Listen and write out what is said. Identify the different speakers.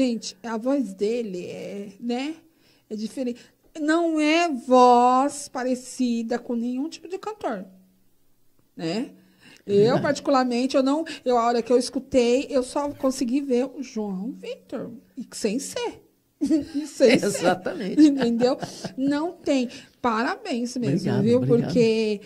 Speaker 1: Gente, a voz dele é, né? É diferente. Não é voz parecida com nenhum tipo de cantor,
Speaker 2: né? Eu,
Speaker 1: particularmente, eu não. Eu, a hora que eu escutei, eu só consegui ver o João Victor. E sem ser. sem Exatamente. Ser, entendeu? Não tem. Parabéns mesmo, obrigado, viu? Obrigado. Porque.